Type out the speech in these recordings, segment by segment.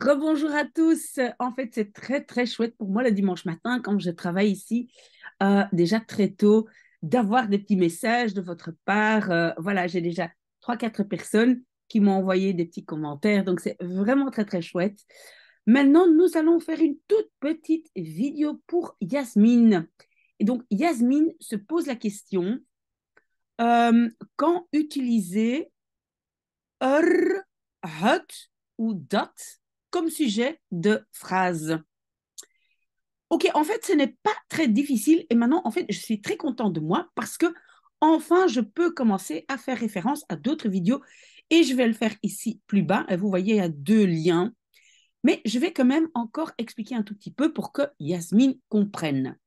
Rebonjour à tous. En fait, c'est très, très chouette pour moi le dimanche matin, quand je travaille ici, euh, déjà très tôt, d'avoir des petits messages de votre part. Euh, voilà, j'ai déjà trois, quatre personnes qui m'ont envoyé des petits commentaires. Donc, c'est vraiment très, très chouette. Maintenant, nous allons faire une toute petite vidéo pour Yasmine. Et donc, Yasmine se pose la question euh, quand utiliser er, hot ou dot comme sujet de phrase. Ok, en fait, ce n'est pas très difficile. Et maintenant, en fait, je suis très contente de moi parce que enfin, je peux commencer à faire référence à d'autres vidéos. Et je vais le faire ici plus bas. vous voyez, il y a deux liens. Mais je vais quand même encore expliquer un tout petit peu pour que Yasmine comprenne.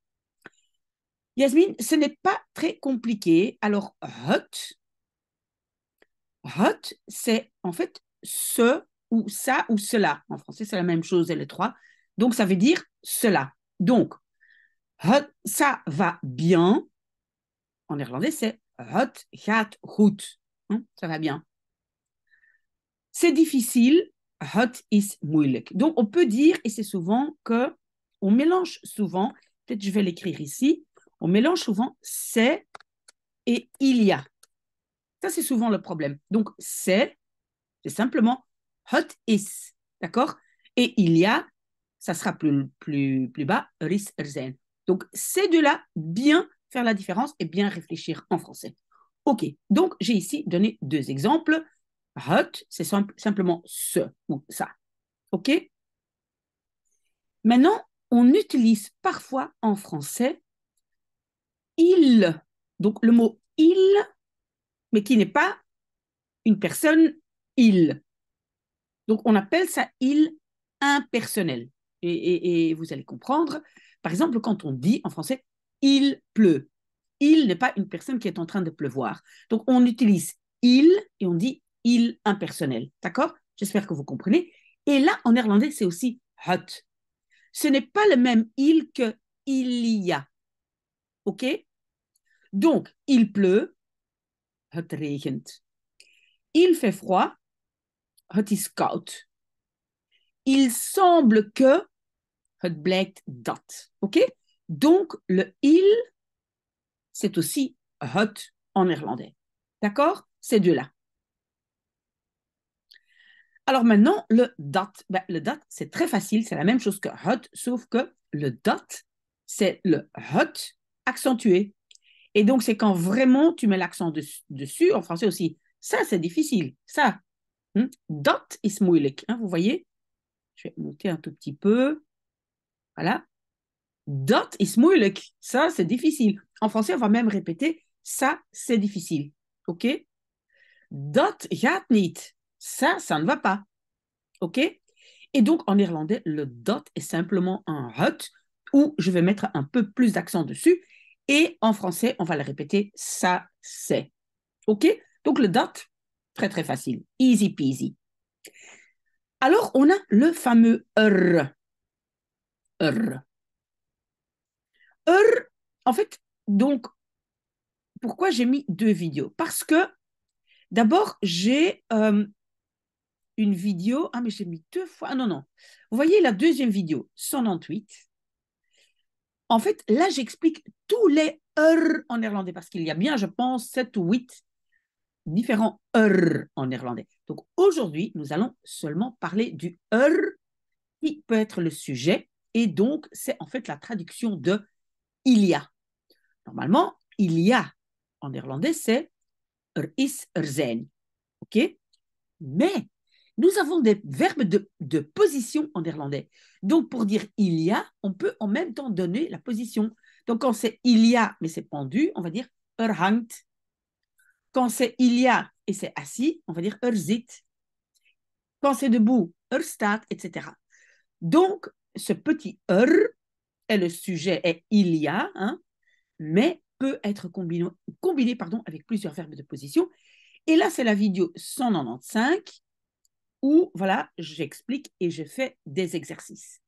Yasmine, ce n'est pas très compliqué. Alors, hot, hot, c'est en fait ce ou ça ou cela. En français, c'est la même chose, les trois. Donc, ça veut dire cela. Donc, ça va bien. En irlandais, c'est "hot gaat goed. Hein, ça va bien. C'est difficile. Het is moeilijk. Donc, on peut dire, et c'est souvent que on mélange souvent, peut-être je vais l'écrire ici, on mélange souvent c'est et il y a. Ça, c'est souvent le problème. Donc, c'est, c'est simplement hot is, d'accord Et il y a, ça sera plus, plus, bas, ris, rzen. Donc, ces deux-là, bien faire la différence et bien réfléchir en français. OK, donc j'ai ici donné deux exemples. Hot, c'est simplement ce ou ça. OK Maintenant, on utilise parfois en français il. Donc le mot il, mais qui n'est pas une personne il. Donc, on appelle ça il impersonnel. Et, vous allez comprendre, par exemple, quand on dit en français il pleut, il n'est pas une personne qui est en train de pleuvoir. Donc, on utilise il et on dit il impersonnel. D'accord J'espère que vous comprenez. Et là, en néerlandais, c'est aussi hot. Ce n'est pas le même il que il y a. OK Donc, il pleut, het regent. Il fait froid, het is Il semble que, het blijkt dat. OK Donc, le il, c'est aussi hot en irlandais. D'accord Ces deux-là. Alors maintenant, le dat. Ben, le dat, c'est très facile, c'est la même chose que hot, sauf que le dat, c'est le hot accentué. Et donc, c'est quand vraiment tu mets l'accent dessus, en français aussi. Ça, c'est difficile. Ça, Hm? Dot is moeilijk. Hein, vous voyez Je vais monter un tout petit peu. Voilà. Dot is moeilijk. Ça, c'est difficile. En français, on va même répéter ça, c'est difficile. OK Dot gaat Ça, ça ne va pas. OK Et donc, en irlandais, le dot est simplement un hut où je vais mettre un peu plus d'accent dessus. Et en français, on va le répéter ça, c'est. OK Donc, le dot, Très, très facile. Easy peasy. Alors, on a le fameux R. Er. R. Er. R, er, en fait, donc, pourquoi j'ai mis deux vidéos Parce que, d'abord, j'ai euh, une vidéo. Ah, mais j'ai mis deux fois. Ah, non, non. Vous voyez la deuxième vidéo, 198. En fait, là, j'explique tous les R en néerlandais, parce qu'il y a bien, je pense, sept ou huit différents r er en néerlandais. Donc aujourd'hui, nous allons seulement parler du r er qui peut être le sujet et donc c'est en fait la traduction de il y a. Normalement, il y a en néerlandais c'est er is er zijn. OK Mais nous avons des verbes de, de position en néerlandais. Donc pour dire il y a, on peut en même temps donner la position. Donc quand c'est il y a mais c'est pendu, on va dire er hangt quand c'est il y a et c'est assis, on va dire erzit. Quand c'est debout, er etc. Donc, ce petit er est le sujet, est il y a, mais peut être combiné, combiné pardon, avec plusieurs verbes de position. Et là, c'est la vidéo 195 où, voilà, j'explique et je fais des exercices.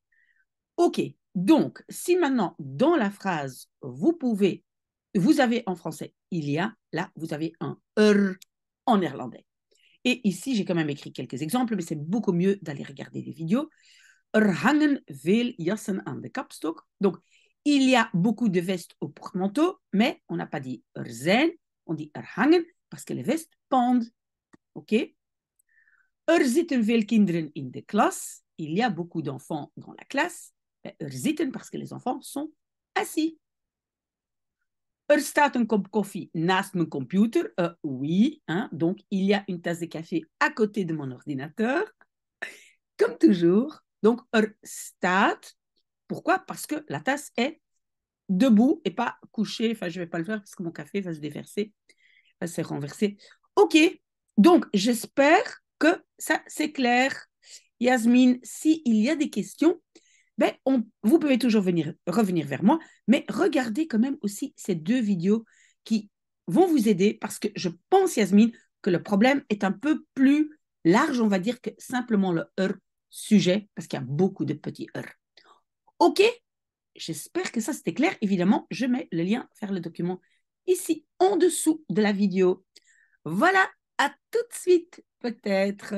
OK, donc, si maintenant, dans la phrase, vous pouvez vous avez en français il y a, là, vous avez un er en néerlandais. Et ici, j'ai quand même écrit quelques exemples, mais c'est beaucoup mieux d'aller regarder les vidéos. Er hangen veel jassen aan de kapstok. Donc, il y a beaucoup de vestes au porte-manteau, mais on n'a pas dit er zijn, on dit er hangen parce que les vestes pendent. OK Er zitten veel kinderen in de klas. Il y a beaucoup d'enfants dans la classe. Er zitten parce que les enfants sont assis. Er staat een kop naast computer. Eh, oui, hein. donc il y a une tasse de café à côté de mon ordinateur. Comme toujours. Donc, er Pourquoi Parce que la tasse est debout et pas couchée. Enfin, je ne vais pas le faire parce que mon café va se déverser, va se renverser. OK. Donc, j'espère que ça, c'est clair. Yasmine, s'il y a des questions, ben, vous pouvez toujours revenir vers moi, mais regardez quand même aussi ces deux vidéos qui vont vous aider parce que je pense, Yasmine, que le problème est un peu plus large, on va dire, que simplement le sujet, parce qu'il y a beaucoup de petits heurs. OK J'espère que ça, c'était clair. Évidemment, je mets le lien vers le document ici, en dessous de la vidéo. Voilà, à tout de suite, peut-être.